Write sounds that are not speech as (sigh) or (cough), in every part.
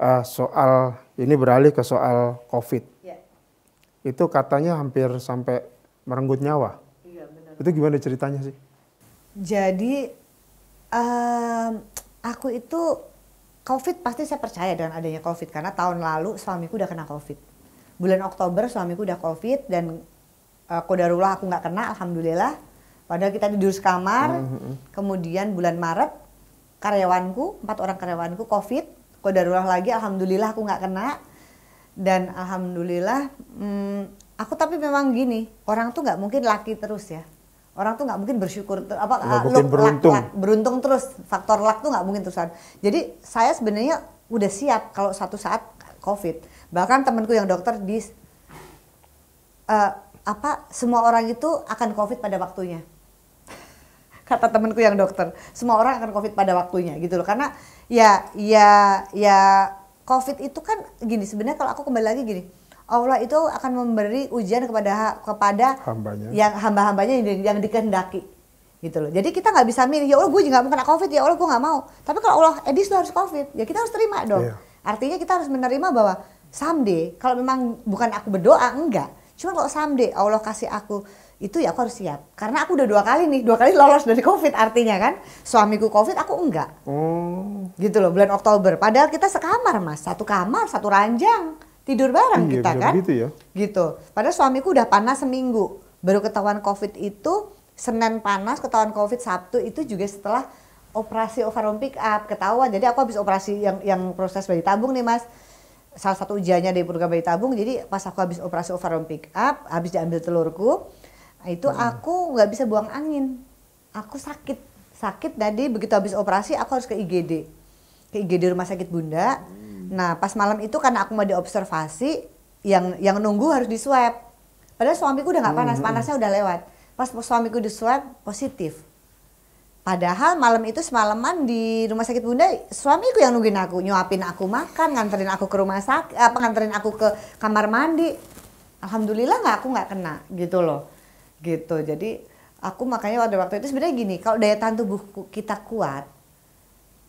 uh, soal ini beralih ke soal COVID. Ya. Itu katanya hampir sampai merenggut nyawa. Iya, Itu gimana ceritanya sih? Jadi um, aku itu COVID pasti saya percaya dengan adanya COVID karena tahun lalu suamiku udah kena COVID. Bulan Oktober suamiku udah COVID dan uh, eh, kodarullah aku nggak kena, alhamdulillah. Padahal kita tidur sekamar. Mm -hmm. Kemudian bulan Maret karyawanku, empat orang karyawanku COVID kodarullah lagi alhamdulillah aku nggak kena dan alhamdulillah hmm, aku tapi memang gini orang tuh nggak mungkin laki terus ya orang tuh nggak mungkin bersyukur apa ah, mungkin luk, beruntung lak, beruntung terus faktor luck tuh nggak mungkin terusan jadi saya sebenarnya udah siap kalau satu saat covid bahkan temanku yang dokter di uh, eh, apa semua orang itu akan covid pada waktunya kata temenku yang dokter semua orang akan covid pada waktunya gitu loh karena ya ya ya covid itu kan gini sebenarnya kalau aku kembali lagi gini Allah itu akan memberi ujian kepada kepada hambanya. yang hamba-hambanya yang, yang dikehendaki gitu loh. Jadi kita nggak bisa milih ya Allah gue juga mau kena covid ya Allah gue nggak mau. Tapi kalau Allah edis harus covid ya kita harus terima dong. Yeah. Artinya kita harus menerima bahwa someday kalau memang bukan aku berdoa enggak. Cuma kalau someday Allah kasih aku itu ya aku harus siap karena aku udah dua kali nih dua kali lolos dari covid artinya kan suamiku covid aku enggak hmm. gitu loh bulan Oktober padahal kita sekamar mas satu kamar satu ranjang tidur bareng iya, kita kan gitu ya gitu padahal suamiku udah panas seminggu baru ketahuan covid itu Senin panas ketahuan covid Sabtu itu juga setelah operasi ovarium pick up ketahuan jadi aku habis operasi yang yang proses bayi tabung nih mas salah satu ujiannya dari program bayi tabung jadi pas aku habis operasi ovarium pick up habis diambil telurku Nah, itu hmm. aku nggak bisa buang angin. Aku sakit. Sakit tadi begitu habis operasi aku harus ke IGD. Ke IGD Rumah Sakit Bunda. Hmm. Nah, pas malam itu karena aku mau diobservasi, yang yang nunggu harus di swab. Padahal suamiku udah nggak hmm, panas, hmm. panasnya udah lewat. Pas suamiku di swab positif. Padahal malam itu semalaman di rumah sakit bunda suamiku yang nungguin aku, nyuapin aku makan, nganterin aku ke rumah sakit, eh, apa nganterin aku ke kamar mandi. Alhamdulillah nggak aku nggak kena gitu loh gitu jadi aku makanya pada waktu itu sebenarnya gini kalau daya tahan tubuh kita kuat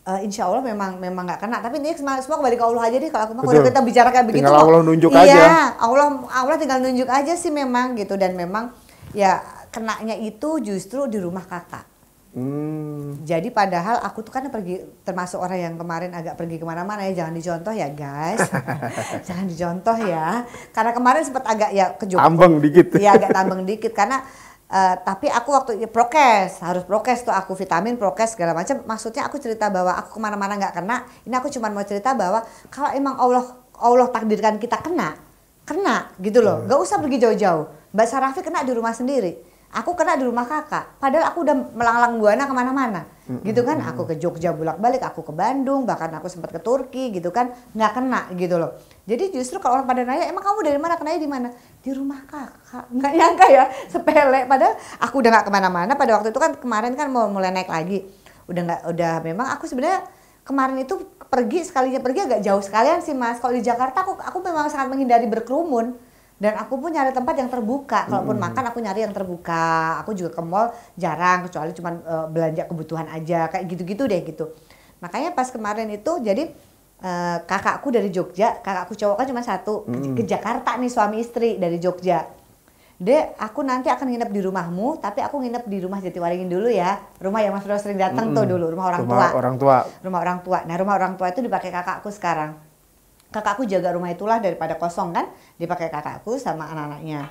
uh, insya Allah memang memang nggak kena tapi ini semua, semua kembali ke Allah aja deh kalau aku mah kalau kita bicara kayak begitu tinggal Allah nunjuk iya, aja Allah Allah tinggal nunjuk aja sih memang gitu dan memang ya kenanya itu justru di rumah kakak Hmm. Jadi padahal aku tuh kan pergi termasuk orang yang kemarin agak pergi kemana-mana ya jangan dicontoh ya guys, (laughs) jangan dicontoh ya. Karena kemarin sempat agak ya kejut Tambang dikit. ya agak tambang dikit karena Uh, tapi aku waktu ya, prokes harus prokes tuh aku vitamin prokes segala macam maksudnya aku cerita bahwa aku kemana-mana nggak kena ini aku cuma mau cerita bahwa kalau emang Allah Allah takdirkan kita kena kena gitu loh iya. nggak usah pergi jauh-jauh Mbak Sarafi kena di rumah sendiri aku kena di rumah kakak padahal aku udah melanglang buana kemana-mana mm-hmm. gitu kan aku ke Jogja bolak-balik aku ke Bandung bahkan aku sempat ke Turki gitu kan nggak kena gitu loh jadi justru kalau orang pada nanya emang kamu dari mana kenanya di mana di rumah kakak (laughs) nggak nyangka ya sepele padahal aku udah nggak kemana-mana pada waktu itu kan kemarin kan mau mulai naik lagi udah nggak udah memang aku sebenarnya kemarin itu pergi sekalinya pergi agak jauh sekalian sih mas kalau di Jakarta aku aku memang sangat menghindari berkerumun dan aku pun nyari tempat yang terbuka kalaupun mm makan aku nyari yang terbuka aku juga ke mall jarang kecuali cuma uh, eh, belanja kebutuhan aja kayak gitu-gitu deh gitu makanya pas kemarin itu jadi uh, kakakku dari Jogja kakakku cowok kan cuma satu mm. ke, Jakarta nih suami istri dari Jogja Dek, aku nanti akan nginep di rumahmu, tapi aku nginep di rumah Jatiwaringin dulu ya. Rumah yang Mas Bro sering datang mm -hmm. tuh dulu, rumah orang rumah tua. Orang tua. Rumah orang tua. Nah, rumah orang tua itu dipakai kakakku sekarang kakakku jaga rumah itulah daripada kosong kan dipakai kakakku sama anak-anaknya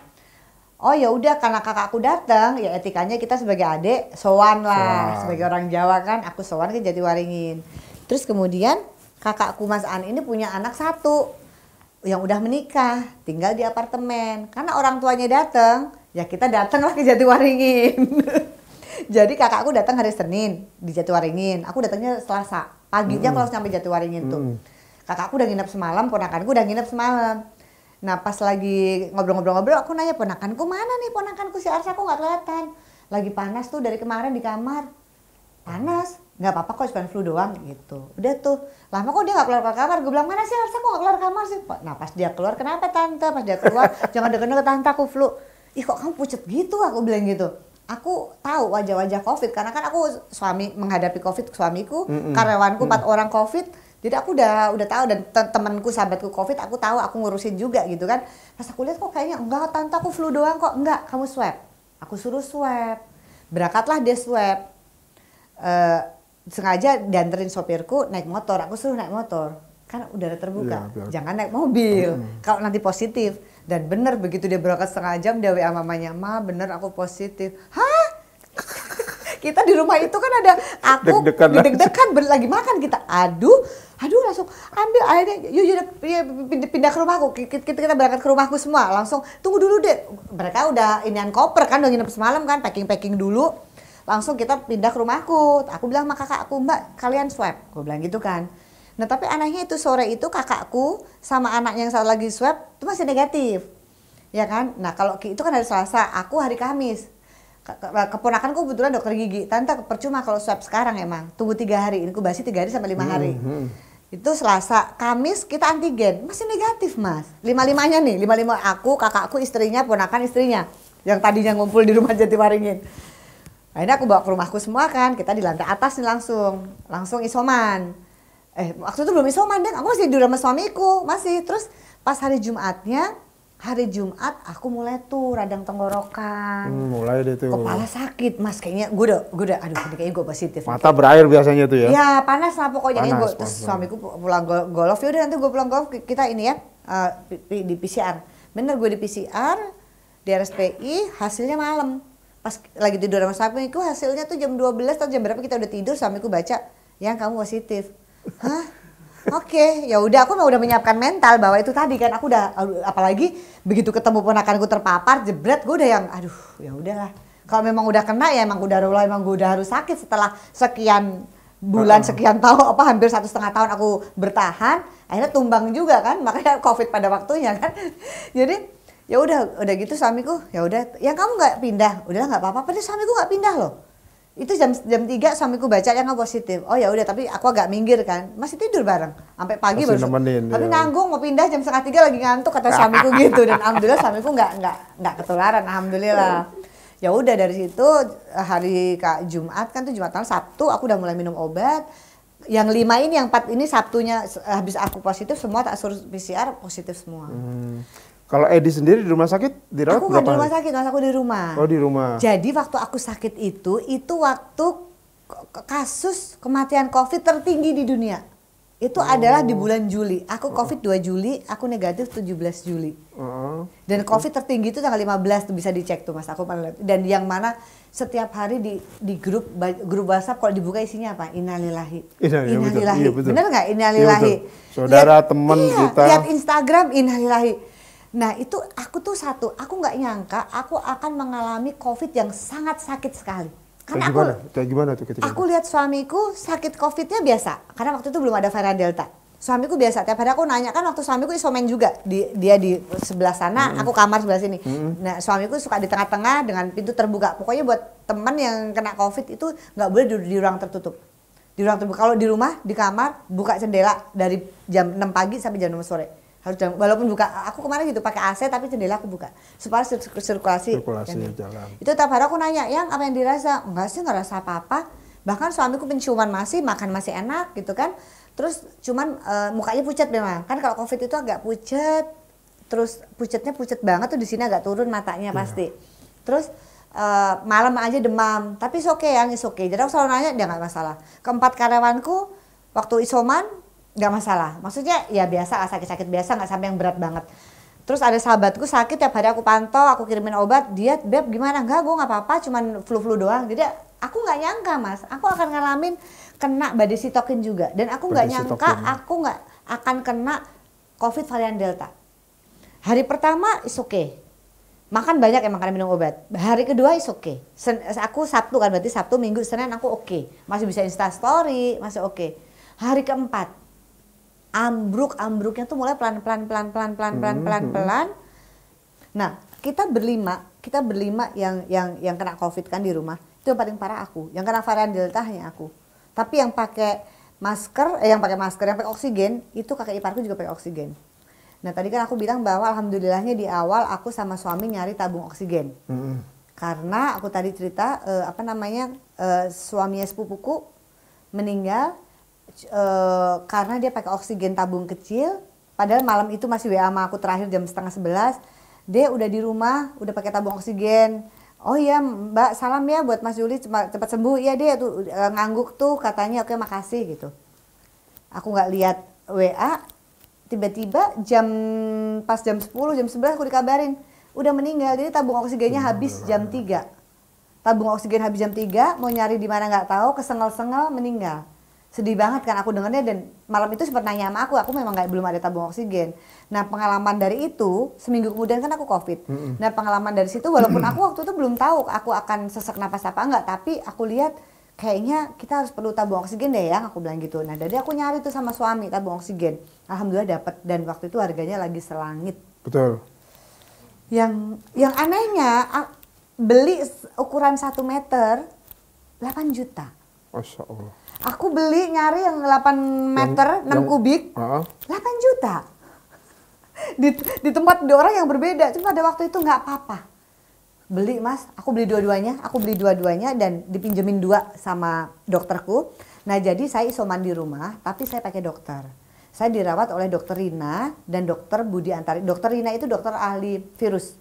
oh ya udah karena kakakku datang ya etikanya kita sebagai adik sowan lah sowan. sebagai orang Jawa kan aku sowan ke kan waringin terus kemudian kakakku Mas An ini punya anak satu yang udah menikah tinggal di apartemen karena orang tuanya datang ya kita datanglah ke Jatiwaringin (laughs) jadi kakakku datang hari Senin di Jatiwaringin aku datangnya Selasa paginya hmm. kalau sampai Jatiwaringin hmm. tuh kakakku udah nginep semalam ponakanku udah nginep semalam nah pas lagi ngobrol-ngobrol-ngobrol aku nanya ponakanku mana nih ponakanku si Arsa aku nggak kelihatan lagi panas tuh dari kemarin di kamar panas nggak apa-apa kok cuma flu doang gitu udah tuh lama kok dia nggak keluar keluar kamar gue bilang mana sih Arsa, kok nggak keluar kamar sih nah pas dia keluar kenapa tante pas dia keluar (laughs) jangan deket deket tante aku flu ih kok kamu pucet gitu aku bilang gitu aku tahu wajah-wajah covid karena kan aku suami menghadapi covid suamiku mm -mm. karyawanku empat mm -mm. orang covid jadi aku udah udah tahu dan temanku sahabatku covid aku tahu aku ngurusin juga gitu kan. Pas aku lihat kok kayaknya enggak tante aku flu doang kok enggak kamu swab. Aku suruh swab. Berangkatlah dia swab. Uh, sengaja dianterin sopirku naik motor. Aku suruh naik motor. Kan udara terbuka. Ya, Jangan naik mobil. Hmm. Kalau nanti positif. Dan bener begitu dia berangkat setengah jam dia WA mamanya. Ma bener aku positif. Hah kita di rumah itu kan ada aku deg-degan deg lagi makan kita aduh aduh langsung ambil airnya, yuk, yuk pindah, pindah ke rumahku kita, kita berangkat ke rumahku semua langsung tunggu dulu deh mereka udah inian koper kan udah nginep semalam kan packing packing dulu langsung kita pindah ke rumahku aku bilang sama kakakku mbak kalian swab aku bilang gitu kan nah tapi anaknya itu sore itu kakakku sama anak yang satu lagi swab itu masih negatif ya kan nah kalau itu kan hari Selasa aku hari Kamis Eh, keponakan ku kebetulan dokter gigi tante percuma kalau swab sekarang emang tunggu tiga hari inkubasi tiga hari sampai lima hmm, hari hmm, hmm. itu selasa kamis kita antigen masih negatif mas lima limanya nih lima lima aku kakakku istrinya ponakan istrinya yang tadinya ngumpul di rumah Nah ini aku bawa ke rumahku semua kan kita di lantai atas nih langsung langsung isoman eh waktu itu belum isoman deh aku masih di rumah suamiku masih terus pas hari jumatnya hari Jumat aku mulai tuh radang tenggorokan. Hmm, mulai deh tuh. Kepala sakit, Mas kayaknya gue udah gue udah aduh ini kayaknya gue positif. Mata berair biasanya tuh ya. Ya, panas lah pokoknya panas, gue terus suamiku pulang golf ya udah nanti gue pulang golf kita ini ya uh, di PCR. Bener gue di PCR di RSPI hasilnya malam. Pas lagi tidur sama suamiku hasilnya tuh jam 12 atau jam berapa kita udah tidur suamiku baca yang kamu positif. (laughs) Hah? Oke, okay, ya udah aku udah menyiapkan mental bahwa itu tadi kan aku udah apalagi begitu ketemu ponakanku terpapar jebret gue udah yang aduh ya udahlah. Kalau memang udah kena ya emang udah rela emang gue udah harus sakit setelah sekian bulan sekian tahun apa hampir satu setengah tahun aku bertahan akhirnya tumbang juga kan (laughs) makanya covid pada waktunya kan jadi ya udah udah gitu suamiku ya udah Yang kamu nggak pindah udahlah nggak apa-apa Tapi suamiku nggak pindah loh itu jam jam tiga suamiku baca yang oh, positif oh ya udah tapi aku agak minggir kan masih tidur bareng sampai pagi masih baru nemenin, tapi iya. nanggung mau pindah jam setengah tiga lagi ngantuk kata suamiku (laughs) gitu dan alhamdulillah suamiku nggak nggak nggak ketularan alhamdulillah ya udah dari situ hari kak Jumat kan tuh Jumat malam Sabtu aku udah mulai minum obat yang lima ini yang empat ini Sabtunya habis aku positif semua tak suruh PCR positif semua hmm. Kalau Edi sendiri di rumah sakit dirawat aku berapa? Aku di rumah sakit, mas aku di rumah. Oh di rumah. Jadi waktu aku sakit itu, itu waktu kasus kematian COVID tertinggi di dunia. Itu oh. adalah di bulan Juli. Aku oh. COVID oh. 2 Juli, aku negatif 17 Juli. Oh. Dan COVID tertinggi itu tanggal 15 tuh bisa dicek tuh mas aku. Dan yang mana setiap hari di di grup grup WhatsApp kalau dibuka isinya apa? Innalillahi. Innalillahi. innalillahi. Iya, Benar nggak? Iya, innalillahi. Iya, Saudara, teman iya, kita. Lihat Instagram Innalillahi Nah itu aku tuh satu, aku nggak nyangka aku akan mengalami COVID yang sangat sakit sekali. Karena kayak aku, gimana tuh ketika Aku lihat suamiku sakit COVID-nya biasa, karena waktu itu belum ada varian Delta. Suamiku biasa, tiap hari aku nanya kan waktu suamiku isoman juga, di, dia di sebelah sana, mm -hmm. aku kamar sebelah sini. Mm -hmm. Nah suamiku suka di tengah-tengah dengan pintu terbuka. Pokoknya buat teman yang kena COVID itu nggak boleh duduk di ruang tertutup. Di ruang terbuka, kalau di rumah, di kamar, buka jendela dari jam 6 pagi sampai jam 6 sore harus jam, walaupun buka aku kemarin gitu pakai AC tapi jendela aku buka supaya sir sirkulasi sirkulasi jalan. itu tiap hari aku nanya yang apa yang dirasa enggak sih ngerasa rasa apa-apa bahkan suamiku penciuman masih makan masih enak gitu kan terus cuman e, mukanya pucat memang kan kalau covid itu agak pucat terus pucatnya pucat banget tuh di sini agak turun matanya yeah. pasti terus Uh, malam aja demam tapi oke okay yang oke okay. jadi aku selalu nanya dia nggak masalah keempat karyawanku waktu isoman nggak masalah maksudnya ya biasa ah, sakit-sakit biasa nggak sampai yang berat banget terus ada sahabatku sakit ya hari aku pantau aku kirimin obat diet beb gimana nggak gue nggak apa-apa cuman flu-flu doang jadi aku nggak nyangka mas aku akan ngalamin kena badai sitokin juga dan aku nggak nyangka ya. aku nggak akan kena covid varian delta hari pertama is okay makan banyak ya makan minum obat hari kedua is okay aku sabtu kan berarti sabtu minggu senin aku oke okay. masih bisa insta story masih oke okay. hari keempat ambruk ambruknya tuh mulai pelan pelan pelan pelan pelan pelan hmm, pelan hmm. pelan nah kita berlima kita berlima yang yang yang kena covid kan di rumah itu yang paling parah aku yang kena varian delta hanya aku tapi yang pakai masker eh yang pakai masker yang pakai oksigen itu kakek iparku juga pakai oksigen nah tadi kan aku bilang bahwa alhamdulillahnya di awal aku sama suami nyari tabung oksigen mm-hmm. karena aku tadi cerita eh, apa namanya eh, suaminya sepupuku meninggal Eh, karena dia pakai oksigen tabung kecil padahal malam itu masih WA sama aku terakhir jam setengah sebelas dia udah di rumah udah pakai tabung oksigen oh iya mbak salam ya buat Mas Juli cepat, sembuh iya dia tuh eh, ngangguk tuh katanya oke makasih gitu aku nggak lihat WA tiba-tiba jam pas jam 10 jam 11 aku dikabarin udah meninggal jadi tabung oksigennya habis jam 3 tabung oksigen habis jam 3 mau nyari di mana nggak tahu kesengal-sengal meninggal sedih banget kan aku dengarnya dan malam itu sempat nanya sama aku aku memang nggak belum ada tabung oksigen nah pengalaman dari itu seminggu kemudian kan aku covid mm -hmm. nah pengalaman dari situ walaupun aku waktu itu belum tahu aku akan sesak napas apa enggak tapi aku lihat kayaknya kita harus perlu tabung oksigen deh ya aku bilang gitu nah dari aku nyari tuh sama suami tabung oksigen alhamdulillah dapat dan waktu itu harganya lagi selangit betul yang yang anehnya beli ukuran 1 meter 8 juta Masya Allah Aku beli nyari yang 8 meter, yang, 6 yang, kubik, uh -uh. 8 juta. (laughs) Di, di tempat di orang yang berbeda, cuma pada waktu itu nggak apa-apa. Beli mas, aku beli dua-duanya, aku beli dua-duanya dan dipinjemin dua sama dokterku. Nah jadi saya isoman di rumah, tapi saya pakai dokter. Saya dirawat oleh dokter Rina dan dokter Budi Antari. Dokter Rina itu dokter ahli virus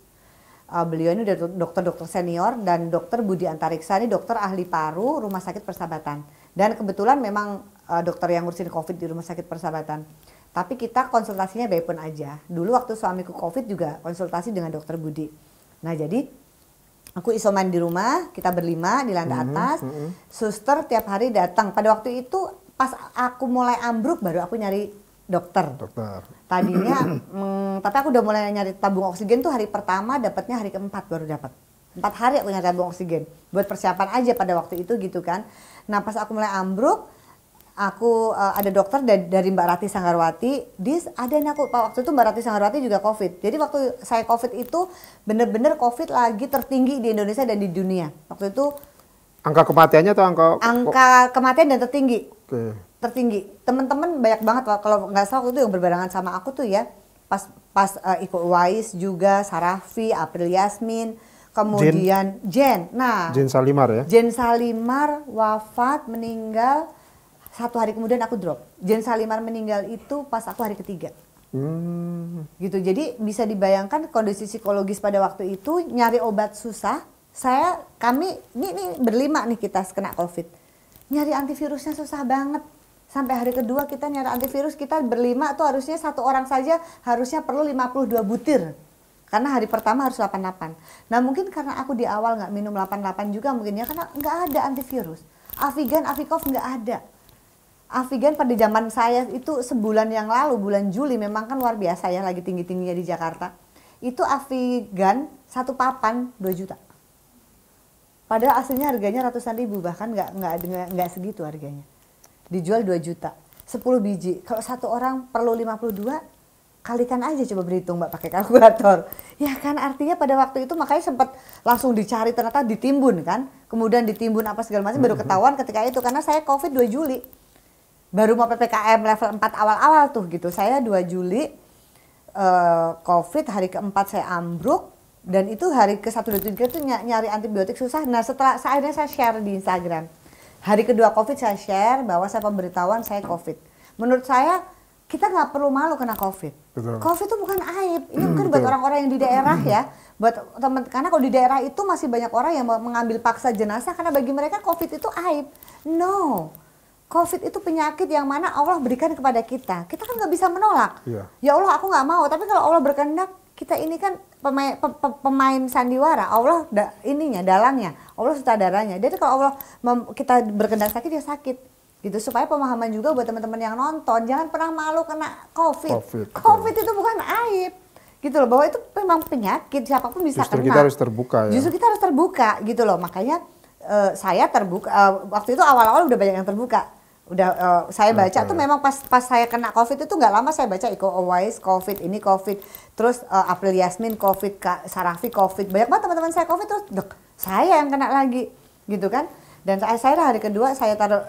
uh, beliau ini dokter-dokter senior dan dokter Budi Antariksa ini dokter ahli paru Rumah Sakit Persahabatan. Dan kebetulan memang uh, dokter yang ngurusin COVID di Rumah Sakit Persahabatan. Tapi kita konsultasinya by phone aja. Dulu waktu suamiku COVID juga konsultasi dengan dokter Budi. Nah jadi aku isoman di rumah, kita berlima di lantai mm-hmm, atas. Mhm. Suster tiap hari datang. Pada waktu itu pas aku mulai ambruk baru aku nyari dokter. Dokter. Tadinya, (clears throat) mm, tapi aku udah mulai nyari tabung oksigen tuh hari pertama, dapatnya hari keempat baru dapat. Empat hari aku nyari tabung oksigen buat persiapan aja pada waktu itu gitu kan. Nah pas aku mulai ambruk, aku uh, ada dokter dari, dari Mbak Rati Sanggarwati. Dis ada nih aku waktu itu Mbak Rati Sanggarwati juga COVID. Jadi waktu saya COVID itu bener-bener COVID lagi tertinggi di Indonesia dan di dunia. Waktu itu angka kematiannya atau angka angka kematian dan tertinggi. Okay. Tertinggi. Teman-teman banyak banget kalau nggak salah waktu itu yang berbarengan sama aku tuh ya pas pas uh, eh, Iko Uwais juga Sarafi, April Yasmin kemudian Jen. Jen. Nah, Jen Salimar ya. Jen Salimar wafat meninggal satu hari kemudian aku drop. Jen Salimar meninggal itu pas aku hari ketiga. Hmm. Gitu. Jadi bisa dibayangkan kondisi psikologis pada waktu itu nyari obat susah. Saya kami ini, ini berlima nih kita kena Covid. Nyari antivirusnya susah banget. Sampai hari kedua kita nyari antivirus kita berlima tuh harusnya satu orang saja harusnya perlu 52 butir karena hari pertama harus 88. Nah mungkin karena aku di awal nggak minum 88 juga mungkin ya karena nggak ada antivirus. Avigan, Avikov nggak ada. Avigan pada zaman saya itu sebulan yang lalu bulan Juli memang kan luar biasa ya lagi tinggi tingginya di Jakarta. Itu Avigan satu papan 2 juta. Padahal aslinya harganya ratusan ribu bahkan nggak nggak nggak segitu harganya. Dijual 2 juta. 10 biji. Kalau satu orang perlu 52, kalikan aja coba berhitung mbak pakai kalkulator (laughs) ya kan artinya pada waktu itu makanya sempat langsung dicari ternyata ditimbun kan kemudian ditimbun apa segala macam baru mm-hmm. ketahuan ketika itu karena saya covid 2 Juli baru mau PPKM level 4 awal-awal tuh gitu saya 2 Juli eh, covid hari keempat saya ambruk dan itu hari ke satu dan tiga itu nyari antibiotik susah nah setelah saya akhirnya saya share di Instagram hari kedua covid saya share bahwa saya pemberitahuan saya covid menurut saya kita nggak perlu malu kena COVID. Betul. COVID itu bukan aib. Ini mm, mungkin betul. buat orang-orang yang di daerah hmm. ya, buat teman karena kalau di daerah itu masih banyak orang yang mengambil paksa jenazah karena bagi mereka COVID itu aib. No. COVID itu penyakit yang mana Allah berikan kepada kita. Kita kan nggak bisa menolak. Yeah. Ya Allah aku nggak mau. Tapi kalau Allah berkehendak, kita ini kan pemain, pe, pemain sandiwara. Allah da, ininya, dalangnya. Allah sutradaranya. Jadi kalau Allah kita berkehendak sakit, ya sakit gitu supaya pemahaman juga buat teman-teman yang nonton jangan pernah malu kena covid covid, COVID itu bukan aib gitu loh bahwa itu memang penyakit siapapun bisa justru kena justru kita harus terbuka ya justru kita harus terbuka gitu loh makanya uh, saya terbuka uh, waktu itu awal-awal udah banyak yang terbuka udah uh, saya baca okay. tuh memang pas pas saya kena covid itu nggak lama saya baca Iko Owais covid ini covid terus uh, April Yasmin covid Kak Sarafi covid banyak banget teman-teman saya covid terus dok saya yang kena lagi gitu kan dan saya, saya hari kedua saya taruh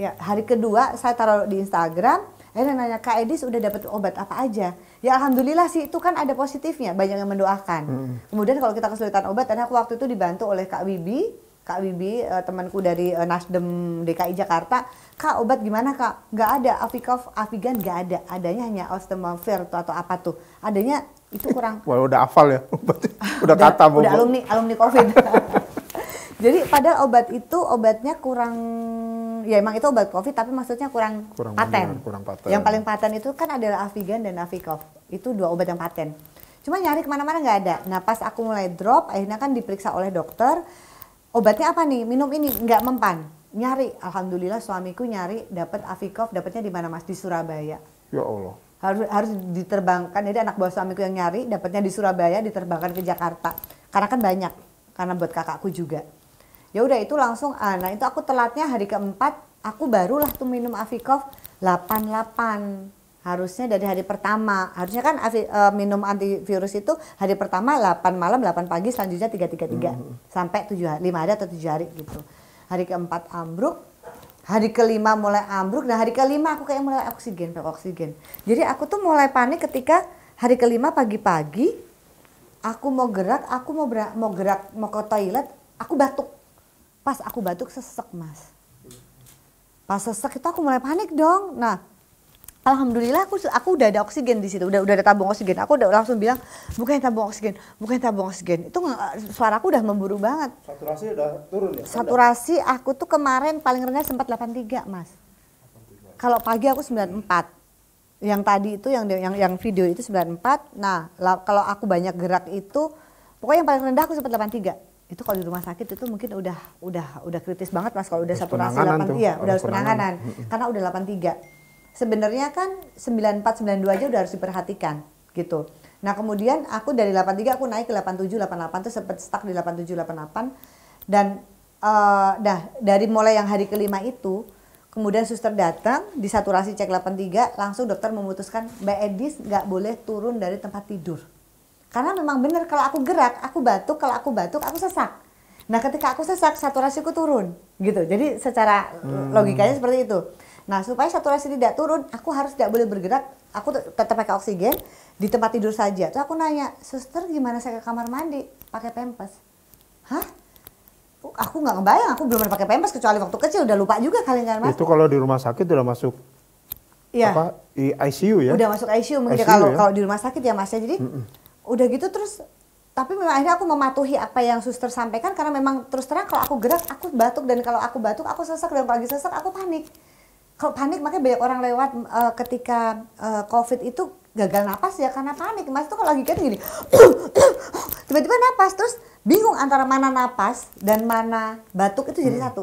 Ya, hari kedua saya taruh di Instagram, akhirnya eh, nanya Kak Edis udah dapat obat apa aja? Ya alhamdulillah sih itu kan ada positifnya, banyak yang mendoakan. Hmm. Kemudian kalau kita kesulitan obat, dan aku waktu itu dibantu oleh Kak Wibi, Kak Wibi eh, temanku dari eh, Nasdem DKI Jakarta, Kak obat gimana Kak? Gak ada, Afikov, Avigan gak ada, adanya hanya Ostemavir atau apa tuh, adanya itu kurang. Wah udah hafal ya, (laughs) obatnya. udah kata udah, udah alumni alumni COVID. (laughs) (laughs) Jadi padahal obat itu obatnya kurang ya emang itu obat covid tapi maksudnya kurang, kurang paten. kurang paten. Yang paling paten itu kan adalah Avigan dan Avicov. Itu dua obat yang paten. Cuma nyari kemana-mana nggak ada. Nah pas aku mulai drop, akhirnya kan diperiksa oleh dokter. Obatnya apa nih? Minum ini nggak mempan. Nyari, alhamdulillah suamiku nyari dapat Avicov. dapatnya di mana mas? Di Surabaya. Ya Allah. Harus harus diterbangkan. Jadi anak buah suamiku yang nyari, dapatnya di Surabaya, diterbangkan ke Jakarta. Karena kan banyak. Karena buat kakakku juga ya udah itu langsung ah, nah itu aku telatnya hari keempat aku barulah tuh minum Afikov 88 harusnya dari hari pertama harusnya kan uh, minum antivirus itu hari pertama 8 malam 8 pagi selanjutnya 333 hmm. sampai 7 5 hari atau 7 hari gitu hari keempat ambruk hari kelima mulai ambruk nah hari kelima aku kayak mulai oksigen oksigen jadi aku tuh mulai panik ketika hari kelima pagi-pagi aku mau gerak aku mau mau gerak mau ke toilet aku batuk pas aku batuk sesek mas pas sesek itu aku mulai panik dong nah Alhamdulillah aku aku udah ada oksigen di situ, udah udah ada tabung oksigen. Aku udah langsung bilang bukan tabung oksigen, bukan tabung oksigen. Itu suara aku udah memburu banget. Saturasi udah turun ya? Saturasi aku tuh kemarin paling rendah sempat 83, Mas. Kalau pagi aku 94. Yang tadi itu yang yang yang video itu 94. Nah, kalau aku banyak gerak itu pokoknya yang paling rendah aku sempat 83 itu kalau di rumah sakit itu mungkin udah udah udah kritis banget mas kalau udah saturasi 8 ya udah harus penanganan, penanganan. karena udah 83 sebenarnya kan 94 92 aja udah harus diperhatikan gitu nah kemudian aku dari 83 aku naik ke 87 88 tuh sempat stuck di 87 88 dan uh, dah dari mulai yang hari kelima itu kemudian suster datang di saturasi cek 83 langsung dokter memutuskan Mbak Edis nggak boleh turun dari tempat tidur karena memang benar kalau aku gerak, aku batuk, kalau aku batuk aku sesak. Nah, ketika aku sesak, saturasiku turun gitu. Jadi secara hmm. logikanya seperti itu. Nah, supaya saturasi tidak turun, aku harus tidak boleh bergerak. Aku tetap pakai oksigen di tempat tidur saja. Terus aku nanya, "Suster, gimana saya ke kamar mandi pakai pempes?" Hah? Aku nggak ngebayang, aku belum pernah pakai pempes kecuali waktu kecil udah lupa juga kali kan Mas. Itu kalau di rumah sakit udah masuk ya. apa ICU ya? Udah masuk ICU mungkin ICU, kalau ya? kalau di rumah sakit ya Mas ya. Jadi mm -mm udah gitu terus tapi memang akhirnya aku mematuhi apa yang suster sampaikan karena memang terus terang kalau aku gerak aku batuk dan kalau aku batuk aku sesak dan kalau lagi sesak aku panik kalau panik makanya banyak orang lewat uh, ketika uh, covid itu gagal napas ya karena panik mas itu kalau lagi kan gini (coughs) tiba-tiba napas terus bingung antara mana napas dan mana batuk itu jadi hmm. satu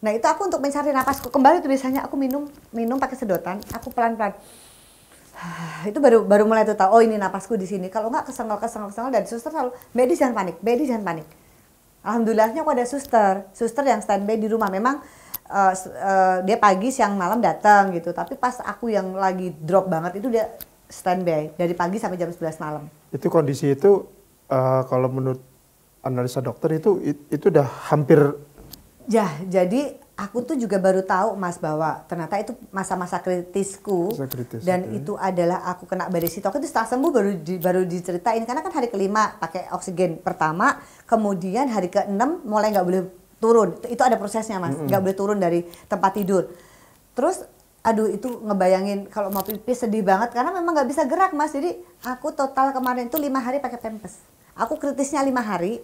nah itu aku untuk mencari napasku kembali tulisannya biasanya aku minum minum pakai sedotan aku pelan-pelan (sighs) itu baru baru mulai tuh tahu oh ini napasku di sini kalau nggak kesengal kesengal kesengal dan suster selalu medis jangan panik medis jangan panik alhamdulillahnya aku ada suster suster yang standby di rumah memang uh, uh, dia pagi siang malam datang gitu tapi pas aku yang lagi drop banget itu dia standby dari pagi sampai jam 11 malam itu kondisi itu uh, kalau menurut analisa dokter itu itu udah hampir ya jadi aku tuh juga baru tahu Mas bahwa ternyata itu masa-masa kritisku masa kritis, dan okay. itu adalah aku kena barisitokin itu setelah sembuh baru di, baru diceritain karena kan hari kelima pakai oksigen pertama kemudian hari keenam mulai nggak boleh turun itu, itu ada prosesnya Mas nggak mm -hmm. boleh turun dari tempat tidur terus aduh itu ngebayangin kalau mau pipis sedih banget karena memang nggak bisa gerak Mas jadi aku total kemarin itu lima hari pakai pempes aku kritisnya lima hari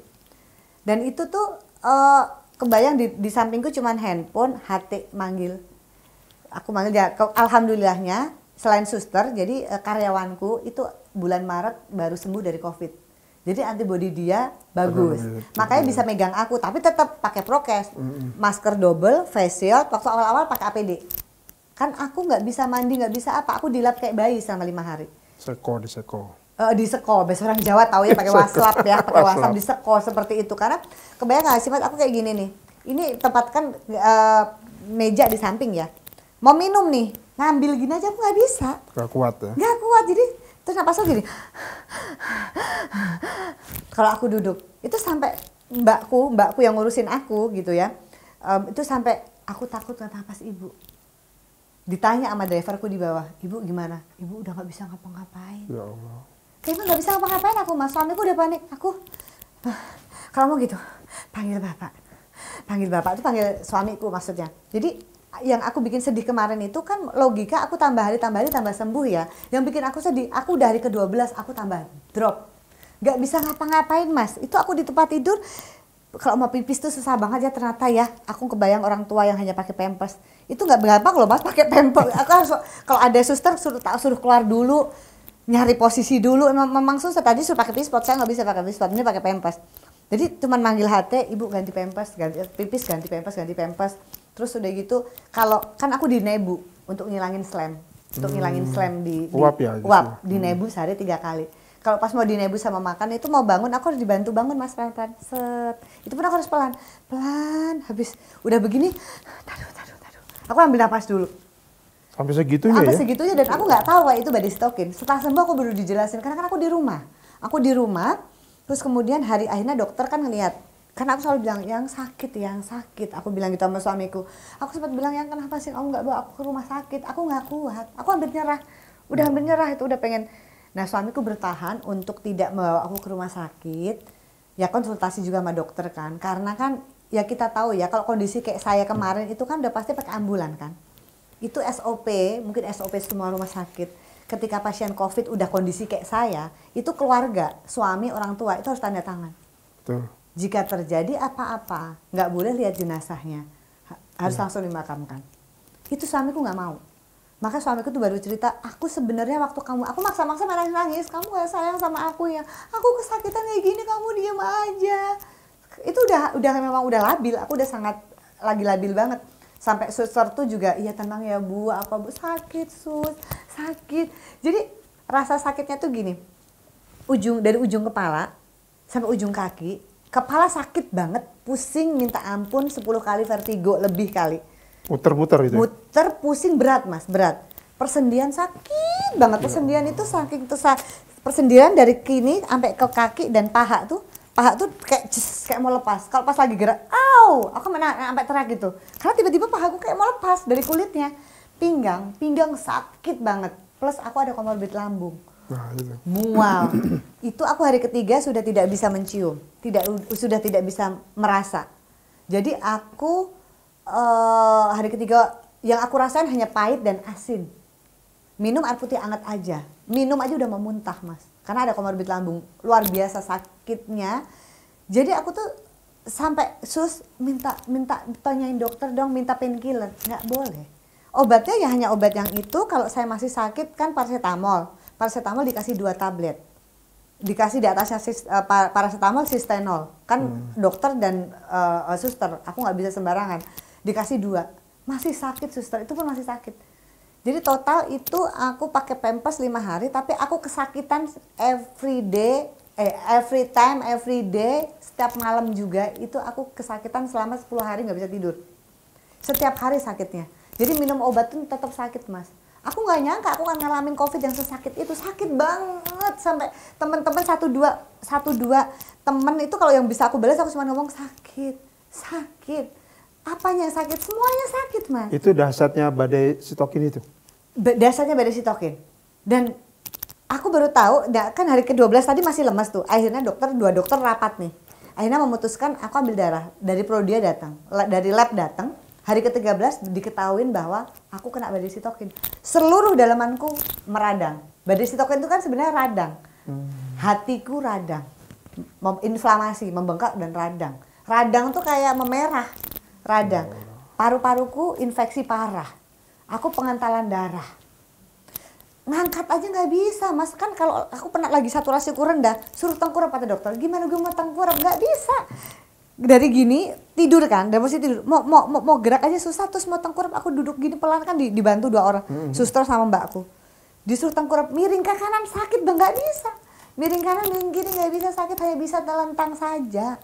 dan itu tuh uh, kebayang di, di sampingku cuman handphone HT manggil aku manggil dia ya, alhamdulillahnya selain suster jadi eh, karyawanku itu bulan Maret baru sembuh dari covid jadi antibody dia bagus makanya bisa megang aku tapi tetap pakai prokes mm-hmm. masker double face shield waktu awal-awal pakai APD kan aku nggak bisa mandi nggak bisa apa aku dilap kayak bayi selama lima hari seko di seko uh, eh, di seko biasa orang Jawa tahu ya pakai waslap ya pakai waslap di seko seperti itu karena kebayang nggak sih mas aku kayak gini nih ini tempat kan uh, meja di samping ya mau minum nih ngambil gini aja aku nggak bisa nggak kuat ya nggak kuat jadi terus pasal gini kalau aku duduk itu sampai mbakku mbakku yang ngurusin aku gitu ya um, itu sampai aku takut nggak napas ibu ditanya sama driverku di bawah ibu gimana ibu udah nggak bisa ngapa-ngapain ya Allah Kayaknya nggak bisa ngapa-ngapain aku mas, suamiku udah panik. Aku, ah, kalau mau gitu, panggil bapak. Panggil bapak itu panggil suamiku maksudnya. Jadi yang aku bikin sedih kemarin itu kan logika aku tambah hari tambah hari tambah sembuh ya yang bikin aku sedih aku dari ke-12 aku tambah drop nggak bisa ngapa-ngapain mas itu aku di tempat tidur kalau mau pipis tuh susah banget ya ternyata ya aku kebayang orang tua yang hanya pakai pampers itu nggak berapa loh mas pakai pampers aku harus kalau ada suster suruh tak suruh keluar dulu nyari posisi dulu emang memang susah tadi suruh pakai pispot saya nggak bisa pakai pispot ini pakai pempes jadi cuman manggil hati ibu ganti pempes ganti eh, pipis ganti pempes ganti pempes terus udah gitu kalau kan aku di nebu untuk ngilangin slam untuk hmm. ngilangin slam di, di uap ya uap di hmm. nebu sehari tiga kali kalau pas mau di nebu sama makan itu mau bangun aku harus dibantu bangun mas pelan pelan set itu pun aku harus pelan pelan habis udah begini taduh taduh taduh aku ambil nafas dulu Sampai segitunya Sampai ya? segitunya dan aku nggak tahu itu body stokin Setelah sembuh aku baru dijelasin karena kan aku di rumah. Aku di rumah terus kemudian hari akhirnya dokter kan ngeliat karena aku selalu bilang yang sakit yang sakit aku bilang gitu sama suamiku aku sempat bilang yang kenapa sih kamu oh, nggak bawa aku ke rumah sakit aku nggak kuat aku hampir nyerah udah hampir nyerah itu udah pengen nah suamiku bertahan untuk tidak membawa aku ke rumah sakit ya konsultasi juga sama dokter kan karena kan ya kita tahu ya kalau kondisi kayak saya kemarin itu kan udah pasti pakai ambulan kan itu SOP, mungkin SOP semua rumah sakit. Ketika pasien COVID udah kondisi kayak saya, itu keluarga, suami, orang tua itu harus tanda tangan. Betul. Jika terjadi apa-apa, nggak boleh lihat jenazahnya, harus ya. langsung dimakamkan. Itu suamiku nggak mau. Maka suamiku tuh baru cerita, aku sebenarnya waktu kamu, aku maksa-maksa nangis-nangis, kamu gak sayang sama aku ya, aku kesakitan kayak gini, kamu diem aja. Itu udah, udah memang udah labil, aku udah sangat lagi labil banget sampai suster tuh juga iya tenang ya bu apa bu sakit sus sakit jadi rasa sakitnya tuh gini ujung dari ujung kepala sampai ujung kaki kepala sakit banget pusing minta ampun 10 kali vertigo lebih kali muter-muter itu ya? muter pusing berat mas berat persendian sakit banget ya persendian itu saking itu persendian dari kini sampai ke kaki dan paha tuh paha tuh kayak just, kayak mau lepas. Kalau pas lagi gerak, au, aku mana eh, sampai teriak gitu. Karena tiba-tiba paha aku kayak mau lepas dari kulitnya. Pinggang, pinggang sakit banget. Plus aku ada komorbid lambung. Nah, itu. Mual. (clears throat) itu aku hari ketiga sudah tidak bisa mencium, tidak sudah tidak bisa merasa. Jadi aku uh, hari ketiga yang aku rasain hanya pahit dan asin. Minum air putih anget aja. Minum aja udah mau muntah, Mas karena ada komorbid lambung luar biasa sakitnya jadi aku tuh sampai sus minta minta tanyain dokter dong minta painkiller nggak boleh obatnya ya hanya obat yang itu kalau saya masih sakit kan paracetamol paracetamol dikasih dua tablet dikasih di atasnya eh, paracetamol sistenol kan hmm. dokter dan uh, suster aku nggak bisa sembarangan dikasih dua masih sakit suster itu pun masih sakit jadi total itu aku pakai Pampers lima hari tapi aku kesakitan every day eh every time every day setiap malam juga itu aku kesakitan selama 10 hari nggak bisa tidur. Setiap hari sakitnya. Jadi minum obat tuh tetap sakit, Mas. Aku nggak nyangka aku kan ngalamin COVID yang sesakit itu sakit banget sampai temen-temen satu dua satu dua temen itu kalau yang bisa aku balas aku cuma ngomong sakit sakit Apanya yang sakit? Semuanya sakit, Mas. Itu dasarnya badai sitokin itu. Be dasarnya badai sitokin. Dan aku baru tahu, kan hari ke-12 tadi masih lemas tuh. Akhirnya dokter, dua dokter rapat nih. Akhirnya memutuskan aku ambil darah. Dari Prodia datang, dari lab datang. Hari ke-13 diketahuin bahwa aku kena badai sitokin. Seluruh dalamanku meradang. Badai sitokin itu kan sebenarnya radang. Hmm. Hatiku radang. inflamasi, membengkak dan radang. Radang tuh kayak memerah radang. Paru-paruku infeksi parah. Aku pengentalan darah. Ngangkat aja nggak bisa, Mas. Kan kalau aku pernah lagi saturasi kurang rendah, suruh tengkurap kata dokter. Gimana gue mau tengkurap? Nggak bisa. Dari gini tidur kan, dan mesti tidur. Mau, mau, mau, mau gerak aja susah terus mau tengkurap. Aku duduk gini pelan kan dibantu dua orang, hmm. suster sama mbakku. Disuruh tengkurap miring ke kanan sakit, nggak bisa. Miring kanan miring kiri nggak bisa sakit, hanya bisa telentang saja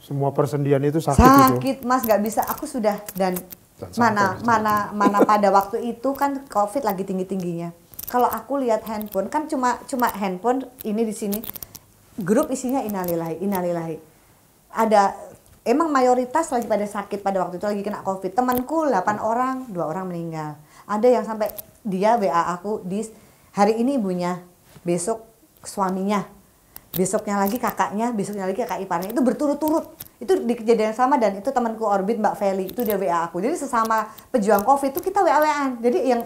semua persendian itu sakit, sakit itu. Mas nggak bisa. Aku sudah dan, Sangat mana mana mana pada waktu itu kan COVID lagi tinggi tingginya. Kalau aku lihat handphone kan cuma cuma handphone ini di sini grup isinya inalilahi inalilahi. Ada emang mayoritas lagi pada sakit pada waktu itu lagi kena covid temanku 8 orang dua orang meninggal ada yang sampai dia wa aku di hari ini ibunya besok suaminya besoknya lagi kakaknya, besoknya lagi kakak iparnya itu berturut-turut. Itu di kejadian sama dan itu temanku Orbit Mbak Feli itu dia WA aku. Jadi sesama pejuang Covid itu kita WA-WAan. Jadi yang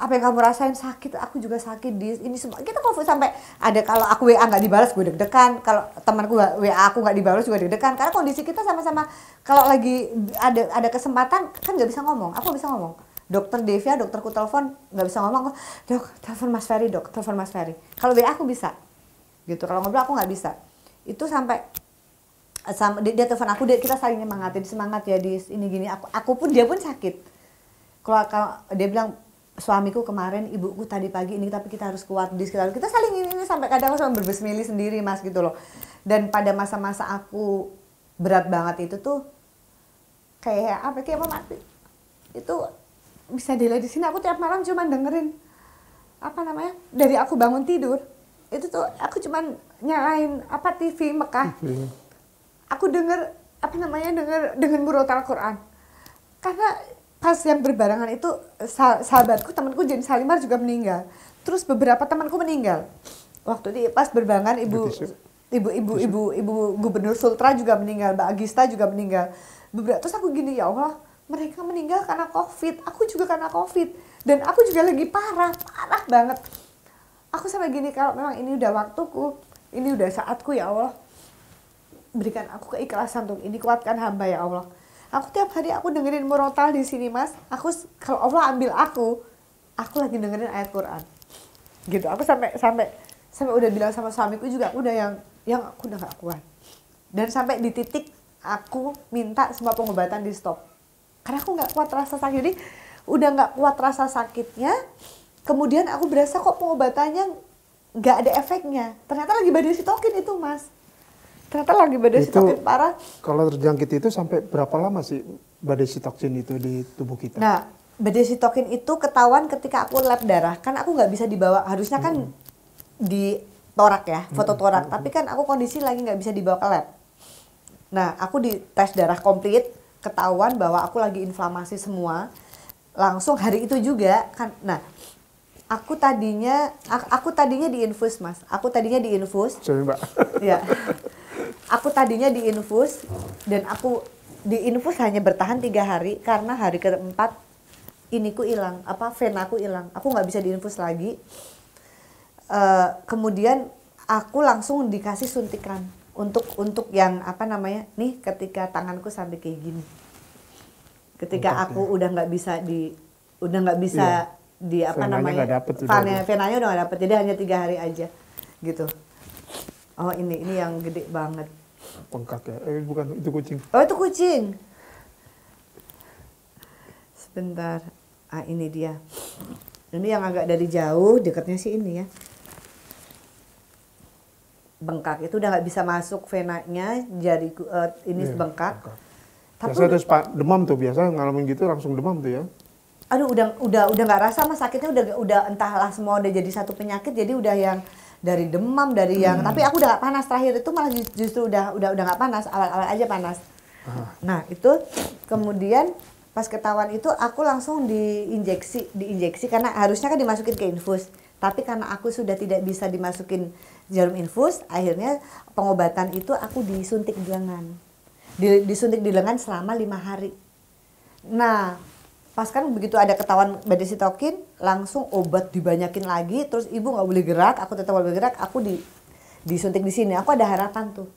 apa yang kamu rasain sakit aku juga sakit di ini semua kita covid sampai ada kalau aku WA nggak dibalas gue deg-degan kalau temanku WA aku nggak dibalas juga deg-degan karena kondisi kita sama-sama kalau lagi ada ada kesempatan kan nggak bisa ngomong aku bisa ngomong dokter Devia dokterku telepon nggak bisa ngomong dok telepon Mas Ferry dok telepon Mas Ferry kalau WA aku bisa gitu kalau ngobrol aku nggak bisa itu sampai sama dia, dia telepon aku dia kita saling semangatin semangat ya di ini gini aku aku pun dia pun sakit kalau, dia bilang suamiku kemarin ibuku tadi pagi ini tapi kita harus kuat di sekitar kita saling ini, ini sampai kadang aku berbesmili sendiri mas gitu loh dan pada masa-masa aku berat banget itu tuh kayak apa kayak mau mati itu bisa dilihat di sini aku tiap malam cuma dengerin apa namanya dari aku bangun tidur itu tuh aku cuman nyalain apa TV Mekah. Aku denger apa namanya denger dengan murotal Quran. Karena pas yang berbarengan itu sahabatku temanku Jin Salimar juga meninggal. Terus beberapa temanku meninggal. Waktu itu pas berbarengan ibu ibu ibu ibu ibu gubernur Sultra juga meninggal, Mbak Agista juga meninggal. Beberapa terus aku gini ya Allah, mereka meninggal karena Covid, aku juga karena Covid dan aku juga lagi parah, parah banget aku sampai gini kalau memang ini udah waktuku ini udah saatku ya Allah berikan aku keikhlasan untuk ini kuatkan hamba ya Allah aku tiap hari aku dengerin murotal di sini mas aku kalau Allah ambil aku aku lagi dengerin ayat Quran gitu aku sampai sampai sampai udah bilang sama suamiku juga aku udah yang yang aku udah gak kuat dan sampai di titik aku minta semua pengobatan di stop karena aku nggak kuat rasa sakit jadi udah nggak kuat rasa sakitnya kemudian aku berasa kok pengobatannya nggak ada efeknya ternyata lagi badai sitokin itu mas ternyata lagi badai itu, sitokin parah kalau terjangkit itu sampai berapa lama sih badai sitokin itu di tubuh kita nah badai sitokin itu ketahuan ketika aku lab darah kan aku nggak bisa dibawa harusnya kan hmm. di torak ya hmm, foto hmm, torak hmm. tapi hmm. kan aku kondisi lagi nggak bisa dibawa ke lab nah aku di tes darah komplit ketahuan bahwa aku lagi inflamasi semua langsung hari itu juga kan nah Aku tadinya aku tadinya diinfus, Mas. Aku tadinya diinfus. Coba, Mbak. (laughs) Ya. Aku tadinya infus dan aku diinfus hanya bertahan tiga hari karena hari keempat iniku hilang, apa venaku hilang. Aku nggak bisa di infus lagi. Uh, kemudian aku langsung dikasih suntikan untuk untuk yang apa namanya nih ketika tanganku sampai kayak gini ketika aku ya? udah nggak bisa di udah nggak bisa yeah di apa namanya dapet venanya, venanya udah gak dapet jadi hanya tiga hari aja gitu oh ini ini yang gede banget pengkak ya eh bukan itu kucing oh itu kucing sebentar ah ini dia ini yang agak dari jauh dekatnya sih ini ya bengkak itu udah nggak bisa masuk venanya jadi uh, ini yeah, iya, bengkak. Tapi biasa terus pak demam tuh biasa ngalamin gitu langsung demam tuh ya? aduh udah udah udah nggak rasa mas sakitnya udah udah entahlah semua udah jadi satu penyakit jadi udah yang dari demam dari yang hmm. tapi aku udah gak panas terakhir itu malah justru udah udah udah nggak panas awal-awal aja panas ah. nah itu kemudian pas ketahuan itu aku langsung diinjeksi diinjeksi karena harusnya kan dimasukin ke infus tapi karena aku sudah tidak bisa dimasukin jarum infus akhirnya pengobatan itu aku disuntik di lengan di, disuntik di lengan selama lima hari nah pas kan begitu ada ketahuan badai sitokin langsung obat dibanyakin lagi terus ibu nggak boleh gerak aku tetap boleh gerak aku di disuntik di sini aku ada harapan tuh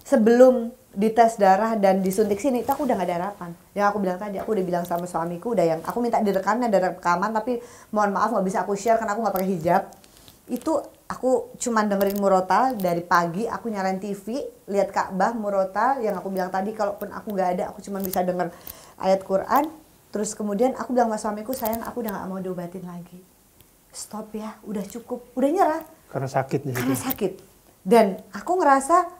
sebelum dites darah dan disuntik sini itu aku udah gak ada harapan yang aku bilang tadi aku udah bilang sama suamiku udah yang aku minta direkamnya dari rekaman tapi mohon maaf nggak bisa aku share karena aku nggak pakai hijab itu aku cuman dengerin Murota dari pagi aku nyalain TV lihat Ka'bah Murota yang aku bilang tadi kalaupun aku nggak ada aku cuman bisa denger ayat Quran Terus kemudian aku bilang sama suamiku, sayang aku udah gak mau diobatin lagi. Stop ya, udah cukup, udah nyerah. Karena sakit. Nih, Karena ya? sakit. Dan aku ngerasa,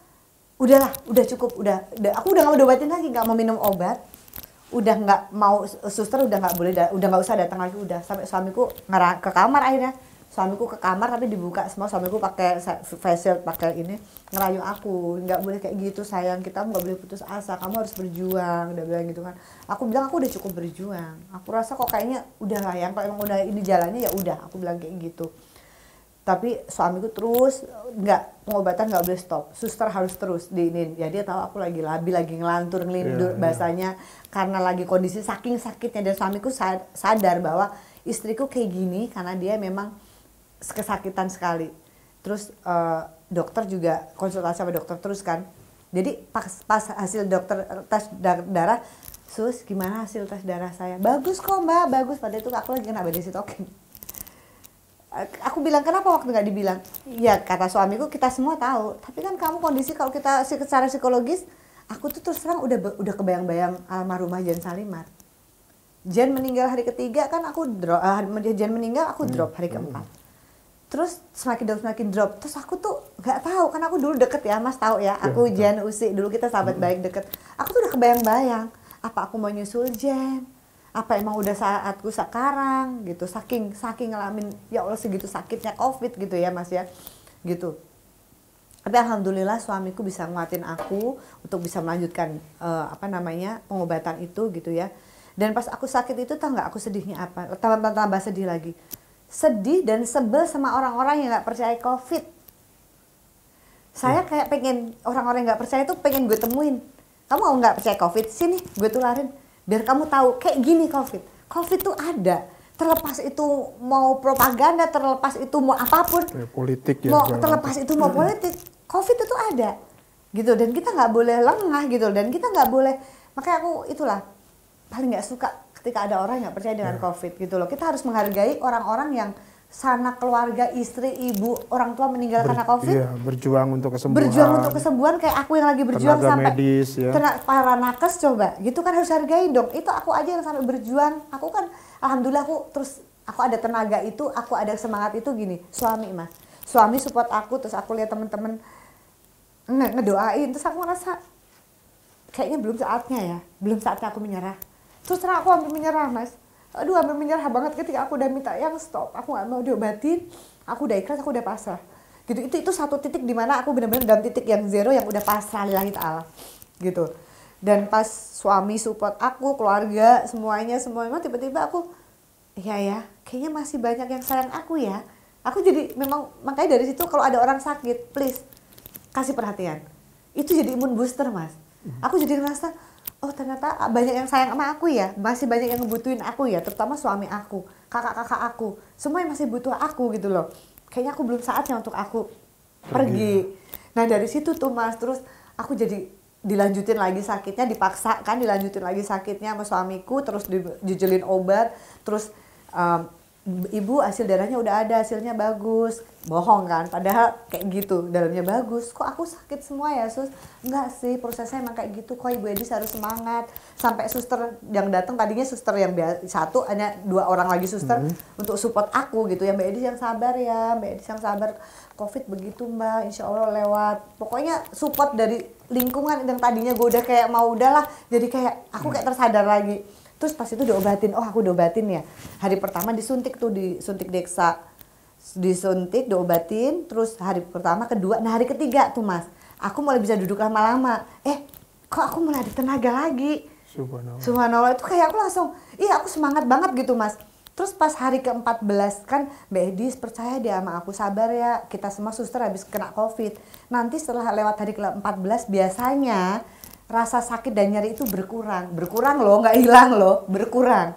udahlah, udah cukup, udah, udah aku udah gak mau diobatin lagi, gak mau minum obat. Udah gak mau, suster udah gak boleh, udah gak usah datang lagi, udah. Sampai suamiku ngerang ke kamar akhirnya, suamiku ke kamar tapi dibuka semua suamiku pakai facial shield pakai ini ngerayu aku nggak boleh kayak gitu sayang kita nggak boleh putus asa kamu harus berjuang udah bilang gitu kan aku bilang aku udah cukup berjuang aku rasa kok kayaknya udah lah yang kalau emang udah ini jalannya ya udah aku bilang kayak gitu tapi suamiku terus nggak pengobatan nggak boleh stop suster harus terus diinin ya dia tahu aku lagi labi lagi ngelantur ngelindur yeah, iya. bahasanya yeah. karena lagi kondisi saking sakitnya dan suamiku sadar bahwa istriku kayak gini karena dia memang kesakitan sekali. Terus uh, dokter juga konsultasi sama dokter terus kan. Jadi pas, pas hasil dokter tes darah, sus gimana hasil tes darah saya? Bagus kok mbak, bagus. Pada itu aku lagi kena sitokin. Eh, aku bilang kenapa waktu nggak dibilang? Ya kata suamiku kita semua tahu. Tapi kan kamu kondisi kalau kita secara psikologis, aku tuh terus terang udah udah kebayang-bayang almarhumah Jan Salimar. Jan meninggal hari ketiga kan aku drop, uh, eh, Jan meninggal aku hmm. drop hari hmm. keempat. Hmm terus semakin drop semakin drop terus aku tuh nggak tahu kan aku dulu deket ya mas tahu ya iya, aku ya, Jen Usi dulu kita sahabat baik deket aku tuh udah kebayang-bayang apa aku mau nyusul Jen apa emang udah saatku sekarang gitu saking saking ngalamin ya Allah segitu sakitnya covid gitu ya mas ya gitu tapi alhamdulillah suamiku bisa nguatin aku untuk bisa melanjutkan uh, apa namanya pengobatan itu gitu ya dan pas aku sakit itu tau nggak aku sedihnya apa tambah tambah sedih lagi sedih dan sebel sama orang-orang yang nggak percaya covid saya hmm. kayak pengen orang-orang yang nggak percaya itu pengen gue temuin kamu mau nggak percaya covid sini gue tularin biar kamu tahu kayak gini covid covid tuh ada terlepas itu mau propaganda terlepas itu mau apapun ya, politik ya mau terlepas itu mau politik covid itu ada gitu dan kita nggak boleh lengah gitu dan kita nggak boleh makanya aku itulah paling nggak suka ketika ada orang yang percaya dengan ya. COVID gitu loh. Kita harus menghargai orang-orang yang sanak keluarga, istri, ibu, orang tua meninggal Ber, karena COVID. Iya, berjuang untuk kesembuhan. Berjuang untuk kesembuhan kayak aku yang lagi berjuang tenaga sampai medis, ya. Tenaga para nakes coba, gitu kan harus hargai dong. Itu aku aja yang sampai berjuang. Aku kan alhamdulillah aku terus aku ada tenaga itu, aku ada semangat itu gini. Suami mah, suami support aku, terus aku lihat temen-temen ngedoain, terus aku merasa kayaknya belum saatnya ya, belum saatnya aku menyerah terus terang aku hampir menyerah mas aduh hampir menyerah banget ketika aku udah minta yang stop aku nggak mau diobatin aku udah ikhlas aku udah pasrah gitu itu itu satu titik di mana aku benar-benar dalam titik yang zero yang udah pasrah langit ta'ala gitu dan pas suami support aku keluarga semuanya semuanya tiba-tiba aku ya ya kayaknya masih banyak yang sayang aku ya aku jadi memang makanya dari situ kalau ada orang sakit please kasih perhatian itu jadi imun booster mas mhm. aku jadi ngerasa oh ternyata ah, banyak yang sayang sama aku ya masih banyak yang ngebutuhin aku ya terutama suami aku kakak-kakak aku semua yang masih butuh aku gitu loh kayaknya aku belum saatnya untuk aku pergi, pergi. nah dari situ tuh mas terus aku jadi dilanjutin lagi sakitnya dipaksa kan dilanjutin lagi sakitnya sama suamiku terus dijujelin obat terus um, ibu hasil darahnya udah ada hasilnya bagus bohong kan padahal kayak gitu dalamnya bagus kok aku sakit semua ya sus enggak sih prosesnya emang kayak gitu kok ibu Edis harus semangat sampai suster yang datang tadinya suster yang satu hanya dua orang lagi suster hmm. untuk support aku gitu ya mbak Edis yang sabar ya mbak Edis yang sabar covid begitu mbak insya Allah lewat pokoknya support dari lingkungan yang tadinya gue udah kayak mau udahlah jadi kayak aku hmm. kayak tersadar lagi terus pas itu diobatin oh aku diobatin ya hari pertama disuntik tuh disuntik deksa disuntik diobatin terus hari pertama kedua nah hari ketiga tuh mas aku mulai bisa duduk lama-lama eh kok aku mulai ada tenaga lagi Subhanallah. Subhanallah itu kayak aku langsung, iya aku semangat banget gitu mas. Terus pas hari ke-14 kan Mbak Edis percaya dia sama aku sabar ya kita semua suster habis kena covid. Nanti setelah lewat hari ke-14 biasanya rasa sakit dan nyeri itu berkurang. Berkurang loh, nggak hilang loh, berkurang.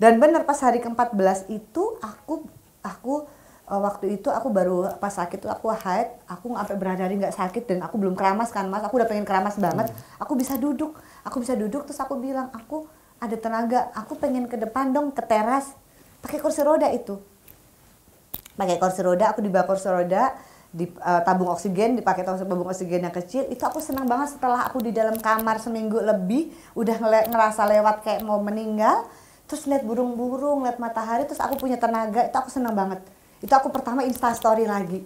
Dan benar pas hari ke-14 itu aku aku eh, waktu itu aku baru pas sakit tuh aku haid, aku sampai berhari-hari nggak sakit dan aku belum keramas kan mas, aku udah pengen keramas banget, hmm. aku bisa duduk, aku bisa duduk terus aku bilang aku ada tenaga, aku pengen ke depan dong ke teras pakai kursi roda itu, pakai kursi roda aku dibawa kursi roda di uh, tabung oksigen dipakai tabung oksigen yang kecil itu aku senang banget setelah aku di dalam kamar seminggu lebih udah ngerasa lewat kayak mau meninggal terus lihat burung-burung lihat matahari terus aku punya tenaga itu aku senang banget itu aku pertama insta story lagi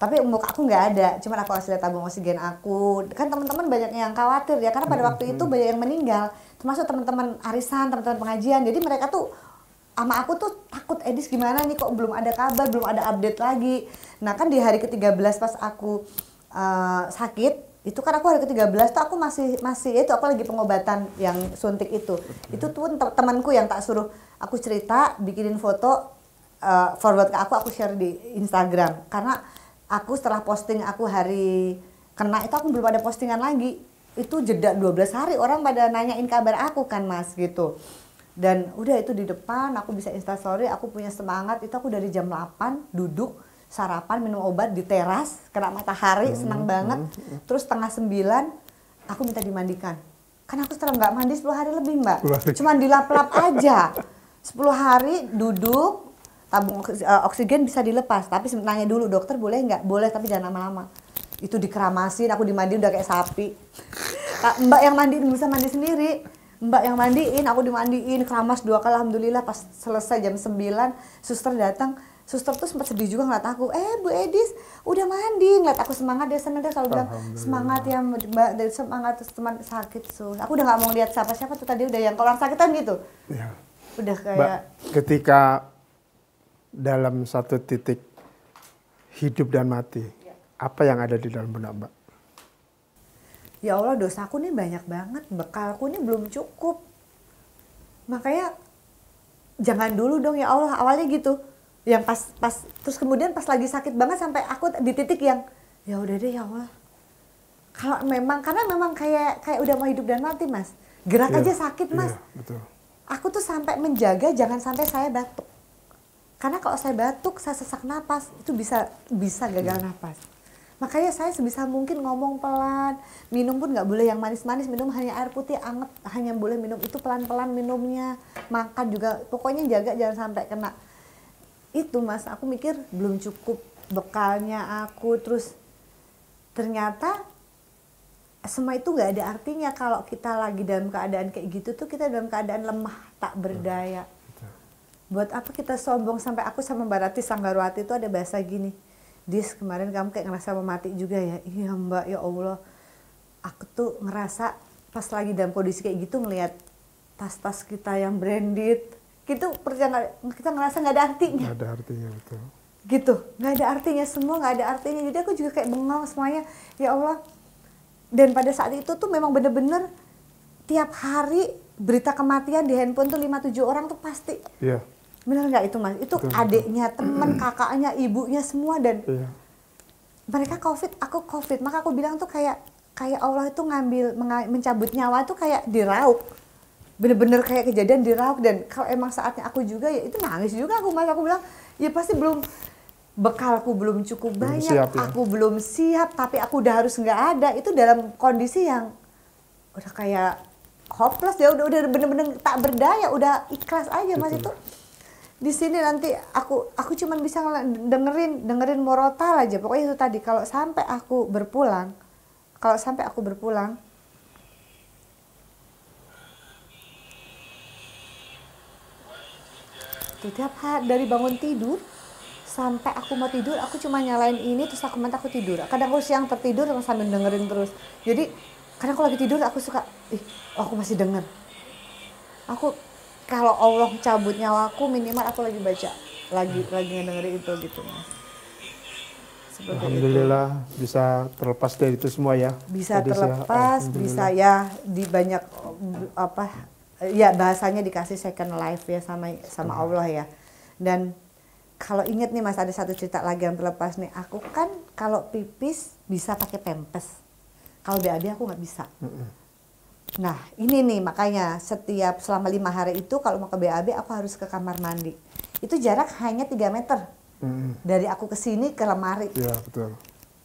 tapi muka aku nggak ada cuman aku kasih lihat tabung oksigen aku kan teman-teman banyak yang khawatir ya karena pada waktu itu banyak yang meninggal termasuk teman-teman arisan teman-teman pengajian jadi mereka tuh sama aku tuh takut Edis gimana nih kok belum ada kabar, belum ada update lagi. Nah kan di hari ke-13 pas aku uh, sakit, itu kan aku hari ke-13 tuh aku masih masih itu aku lagi pengobatan yang suntik itu. Itu tuh temanku yang tak suruh aku cerita, bikinin foto uh, forward ke aku, aku share di Instagram. Karena aku setelah posting aku hari kena itu aku belum ada postingan lagi. Itu jeda 12 hari orang pada nanyain kabar aku kan Mas gitu dan udah itu di depan aku bisa story aku punya semangat itu aku dari jam 8 duduk sarapan minum obat di teras kena matahari hmm, senang hmm, banget hmm, hmm. terus setengah sembilan aku minta dimandikan kan aku setelah nggak mandi 10 hari lebih mbak hari. cuman dilap-lap aja 10 hari duduk tabung eh, oksigen bisa dilepas tapi nanya dulu dokter boleh nggak boleh tapi jangan lama-lama itu dikeramasin aku dimandiin udah kayak sapi mbak yang mandi bisa mandi sendiri Mbak yang mandiin, aku dimandiin, keramas dua kali alhamdulillah pas selesai jam 9, suster datang, suster tuh sempat sedih juga ngeliat aku eh Bu Edis udah mandi ngeliat aku semangat dia seneng dia selalu bilang semangat ya mbak dari semangat terus teman sakit tuh so. aku udah gak mau lihat siapa siapa tuh tadi udah yang kalau sakit sakitan gitu ya. udah kayak mbak, ketika dalam satu titik hidup dan mati ya. apa yang ada di dalam benak mbak ya Allah dosaku nih banyak banget, bekalku nih belum cukup. Makanya jangan dulu dong ya Allah awalnya gitu. Yang pas pas terus kemudian pas lagi sakit banget sampai aku di titik yang ya udah deh ya Allah. Kalau memang karena memang kayak kayak udah mau hidup dan mati, Mas. Gerak yeah, aja sakit, Mas. Yeah, betul. Aku tuh sampai menjaga jangan sampai saya batuk. Karena kalau saya batuk, saya sesak napas, itu bisa bisa gagal yeah. napas Makanya saya sebisa mungkin ngomong pelan. Minum pun nggak boleh yang manis-manis, minum hanya air putih anget, hanya boleh minum itu pelan-pelan minumnya. Makan juga pokoknya jaga jangan sampai kena. Itu Mas, aku mikir belum cukup bekalnya aku terus ternyata semua itu nggak ada artinya kalau kita lagi dalam keadaan kayak gitu tuh kita dalam keadaan lemah tak berdaya. Buat apa kita sombong sampai aku sama Barati Sanggarwati itu ada bahasa gini dis kemarin kamu kayak ngerasa mau mati juga ya iya mbak ya allah aku tuh ngerasa pas lagi dalam kondisi kayak gitu ngelihat tas-tas kita yang branded gitu percaya kita ngerasa nggak ada artinya nggak ada artinya betul gitu nggak ada artinya semua nggak ada artinya jadi aku juga kayak bengong semuanya ya allah dan pada saat itu tuh memang bener-bener tiap hari berita kematian di handphone tuh lima tujuh orang tuh pasti yeah Benar nggak itu mas? Itu betul, adiknya, teman, kakaknya, ibunya semua dan iya. mereka covid, aku covid. Maka aku bilang tuh kayak kayak Allah itu ngambil mencabut nyawa tuh kayak dirauk. Bener-bener kayak kejadian dirauk dan kalau emang saatnya aku juga ya itu nangis juga aku mas. Aku bilang ya pasti belum bekalku belum cukup belum banyak, siap, ya? aku belum siap, tapi aku udah harus nggak ada. Itu dalam kondisi yang udah kayak hopeless ya, udah udah bener-bener tak berdaya, udah ikhlas aja mas itu di sini nanti aku aku cuman bisa dengerin dengerin morotal aja pokoknya itu tadi kalau sampai aku berpulang kalau sampai aku berpulang tiap hari dari bangun tidur sampai aku mau tidur aku cuma nyalain ini terus aku mantap aku tidur kadang aku siang tertidur sambil dengerin terus jadi kadang aku lagi tidur aku suka ih oh, aku masih denger aku kalau Allah cabut nyawaku minimal aku lagi baca lagi hmm. lagi dengerin itu gitu mas Seperti Alhamdulillah itu. bisa terlepas dari itu semua ya bisa Tadi terlepas saya, bisa ya di banyak apa ya bahasanya dikasih second life ya sama sama hmm. Allah ya dan kalau inget nih mas ada satu cerita lagi yang terlepas nih aku kan kalau pipis bisa pakai pempes kalau BAB aku nggak bisa Hmm. Nah ini nih makanya setiap selama lima hari itu kalau mau ke BAB aku harus ke kamar mandi. Itu jarak hanya tiga meter Mm. dari aku ke sini ke lemari. Iya betul.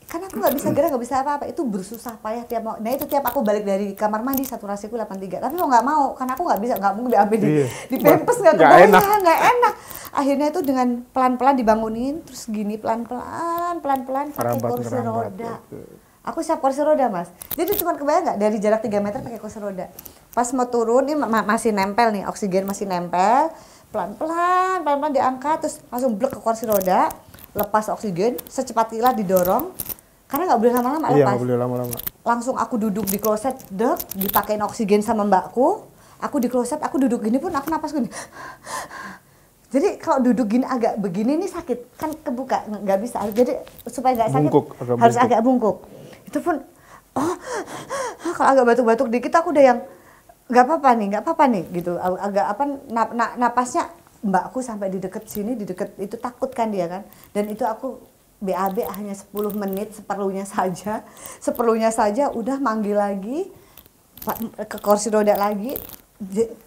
Karena aku nggak bisa gerak, nggak bisa apa-apa. Itu bersusah payah tiap mau. Nah itu tiap aku balik dari kamar mandi delapan 83. Tapi mau nggak mau, karena aku nggak bisa, nggak mungkin di, iya. di, di pempes nggak kebayang, nggak enak akhirnya itu dengan pelan-pelan dibangunin terus gini pelan-pelan pelan-pelan pakai kursi roda aku siap kursi roda mas jadi cuma kebayang nggak dari jarak 3 meter pakai kursi roda pas mau turun ini ma masih nempel nih oksigen masih nempel pelan pelan pelan pelan diangkat terus langsung blek ke kursi roda lepas oksigen secepat kilat didorong karena nggak boleh lama-lama iya, lepas. Gak boleh lama-lama. Langsung aku duduk di kloset, dek, dipakein oksigen sama mbakku. Aku di kloset, aku duduk gini pun aku napas gini. Jadi kalau duduk gini agak begini ini sakit, kan kebuka nggak bisa. Jadi supaya nggak sakit bungkuk, harus bungkuk. agak bungkuk itu pun oh kalau agak batuk-batuk dikit aku udah yang nggak apa-apa nih nggak apa-apa nih gitu agak apa nap, nap, napasnya mbakku sampai di deket sini di deket itu takut kan dia kan dan itu aku BAB hanya 10 menit seperlunya saja seperlunya saja udah manggil lagi ke kursi roda lagi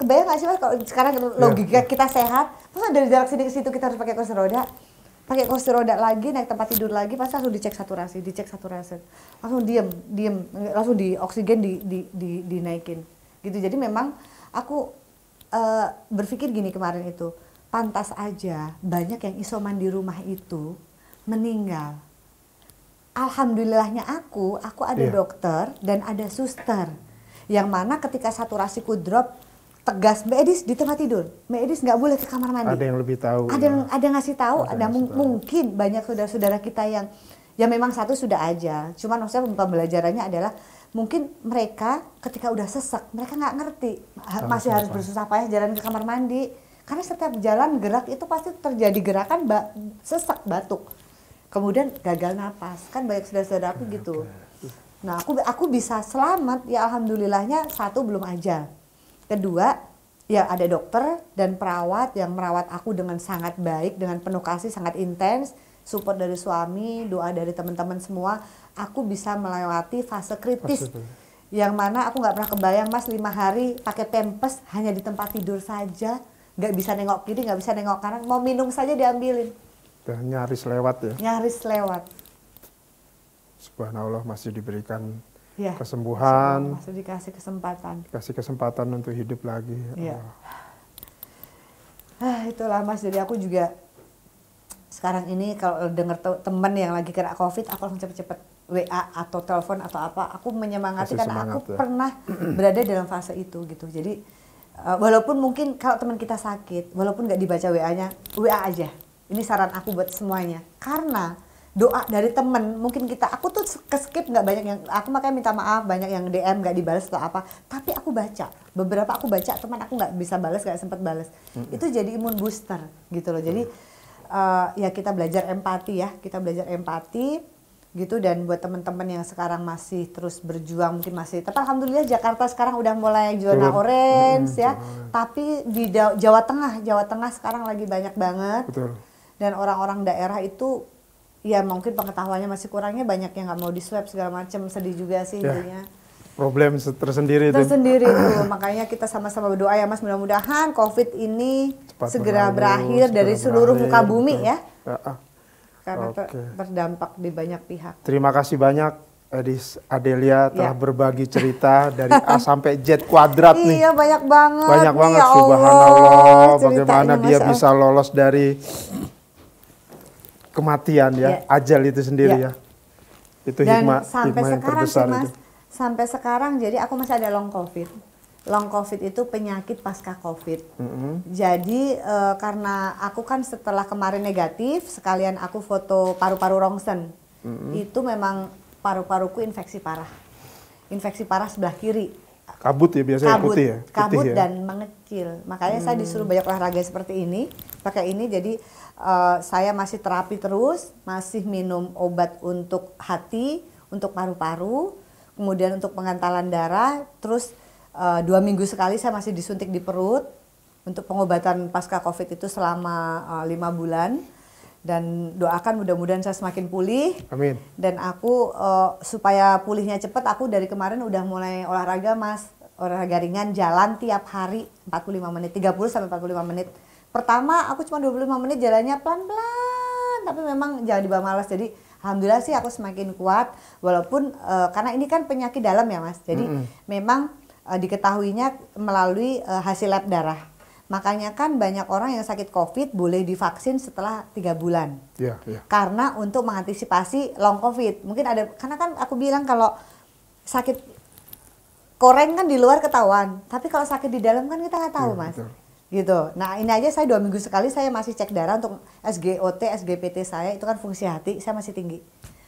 kebayang nggak sih mas kalau sekarang iya. logika kita sehat masa dari jarak sini ke situ kita harus pakai kursi roda pakai kursi roda lagi naik tempat tidur lagi pasti langsung dicek saturasi dicek saturasi langsung diem diem langsung di oksigen di, di, di dinaikin gitu jadi memang aku uh, berpikir gini kemarin itu pantas aja banyak yang isoman di rumah itu meninggal alhamdulillahnya aku aku ada yeah. dokter dan ada suster yang mana ketika saturasiku drop tegas Mbak Edis di tempat tidur Mbak Edis nggak boleh ke kamar mandi ada yang lebih tahu ada yang ya. ada yang ngasih tahu ada, ada ngasih tahu. mungkin banyak saudara-saudara kita yang ya memang satu sudah aja Cuma maksudnya pembelajarannya adalah mungkin mereka ketika udah sesek mereka nggak ngerti Sama masih harus bersusah payah jalan ke kamar mandi karena setiap jalan gerak itu pasti terjadi gerakan ba sesek batuk kemudian gagal napas kan banyak saudara-saudara aku gitu nah aku aku bisa selamat ya alhamdulillahnya satu belum aja Kedua, ya ada dokter dan perawat yang merawat aku dengan sangat baik, dengan penuh kasih, sangat intens, support dari suami, doa dari teman-teman semua, aku bisa melewati fase kritis. yang mana aku nggak pernah kebayang mas lima hari pakai pempes hanya di tempat tidur saja nggak bisa nengok kiri nggak bisa nengok kanan mau minum saja diambilin Udah nyaris lewat ya nyaris lewat subhanallah masih diberikan ya. kesembuhan. Masih dikasih kesempatan. Kasih kesempatan untuk hidup lagi. Ya. Oh. Ah, itulah Mas. Jadi aku juga sekarang ini kalau dengar temen yang lagi kena covid aku langsung cepet-cepet WA atau telepon atau apa aku menyemangati Kasih karena aku ya. pernah (clears throat) berada dalam fase itu gitu jadi eh, walaupun mungkin kalau teman kita sakit walaupun nggak dibaca WA-nya WA aja ini saran aku buat semuanya karena doa dari temen mungkin kita aku tuh ke skip nggak banyak yang aku makanya minta maaf banyak yang DM nggak dibalas atau apa tapi aku baca beberapa aku baca teman aku nggak bisa balas nggak sempet balas mm-hmm. itu jadi imun booster gitu loh jadi mm. uh, ya kita belajar empati ya kita belajar empati gitu dan buat teman-teman yang sekarang masih terus berjuang mungkin masih tapi alhamdulillah Jakarta sekarang udah mulai zona orange mm, ya tapi di Jawa Tengah Jawa Tengah sekarang lagi banyak banget Betul. dan orang-orang daerah itu ya mungkin pengetahuannya masih kurangnya banyak yang nggak mau di swab segala macam sedih juga sih ya. jadinya problem tersendiri itu. tersendiri itu makanya kita sama-sama berdoa ya mas mudah-mudahan covid ini Cepat segera berakhir, segera dari seluruh muka bumi ya, ya ah. karena okay. berdampak di banyak pihak terima kasih banyak Adis Adelia ya. telah ya. berbagi cerita dari A (laughs) sampai Z kuadrat nih. Iya banyak banget. Banyak banget ya subhanallah Allah, bagaimana dia bisa ya. lolos dari kematian ya, ya. ajal itu sendiri ya. ya. Itu Dan hikmah, sampai hikmah sekarang terbesar sih, Mas, itu. sampai sekarang jadi aku masih ada long covid. Long covid itu penyakit pasca covid. Mm -hmm. Jadi e, karena aku kan setelah kemarin negatif, sekalian aku foto paru-paru rongsen. Mm -hmm. Itu memang paru-paruku infeksi parah. Infeksi parah sebelah kiri kabut ya biasanya ya, kabut, putih ya kabut ya? dan mengecil makanya hmm. saya disuruh mm. banyak olahraga seperti ini pakai ini jadi Eh, saya masih terapi terus, masih minum obat untuk hati, untuk paru-paru, kemudian untuk pengentalan darah, terus uh, dua minggu sekali saya masih disuntik di perut untuk pengobatan pasca COVID itu selama uh, lima bulan dan doakan mudah-mudahan saya semakin pulih. Amin. Dan aku uh, supaya pulihnya cepat, aku dari kemarin udah mulai olahraga mas, olahraga ringan, jalan tiap hari 45 menit, 30 sampai 45 menit pertama aku cuma 25 menit jalannya pelan-pelan tapi memang jangan dibawa malas jadi alhamdulillah sih aku semakin kuat walaupun uh, karena ini kan penyakit dalam ya Mas. Jadi mm -hmm. memang uh, diketahuinya melalui uh, hasil lab darah. Makanya kan banyak orang yang sakit COVID boleh divaksin setelah tiga bulan. Yeah, yeah. Karena untuk mengantisipasi long COVID. Mungkin ada karena kan aku bilang kalau sakit koreng kan di luar ketahuan, tapi kalau sakit di dalam kan kita nggak tahu, yeah, Mas. Betul gitu. Nah ini aja saya dua minggu sekali saya masih cek darah untuk SGOT, SGPT saya itu kan fungsi hati saya masih tinggi.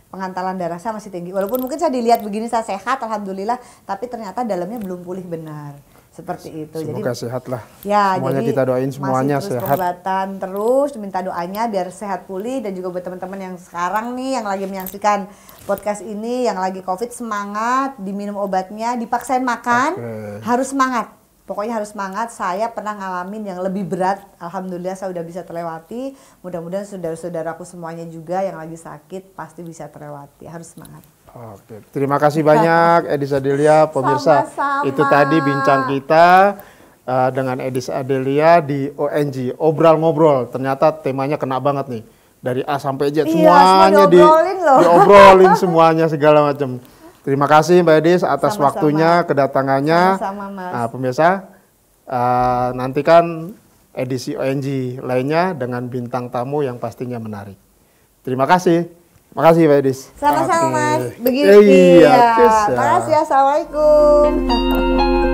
Pengantalan darah saya masih tinggi. Walaupun mungkin saya dilihat begini saya sehat, alhamdulillah, tapi ternyata dalamnya belum pulih benar seperti itu. Semoga jadi, sehat lah. Ya, semuanya jadi kita doain semuanya masih terus sehat. pengobatan terus, minta doanya biar sehat pulih dan juga buat teman-teman yang sekarang nih yang lagi menyaksikan podcast ini yang lagi covid semangat, diminum obatnya, dipaksain makan, okay. harus semangat pokoknya harus semangat saya pernah ngalamin yang lebih berat alhamdulillah saya udah bisa terlewati mudah-mudahan saudara-saudaraku semuanya juga yang lagi sakit pasti bisa terlewati harus semangat Oke, terima kasih banyak Edis Adelia pemirsa. Sama-sama. Itu tadi bincang kita uh, dengan Edis Adelia di ONG Obral Ngobrol. Ternyata temanya kena banget nih. Dari A sampai Z iya, semuanya di diobrolin semuanya segala macam. Terima kasih Mbak Edis atas Sama-sama. waktunya, kedatangannya. Sama-sama, Nah, pemirsa, uh, nantikan edisi ONG lainnya dengan bintang tamu yang pastinya menarik. Terima kasih. Makasih Mbak Edis. Sama-sama Mas. begitu. Terima iya, iya. kasih. Assalamualaikum. (laughs)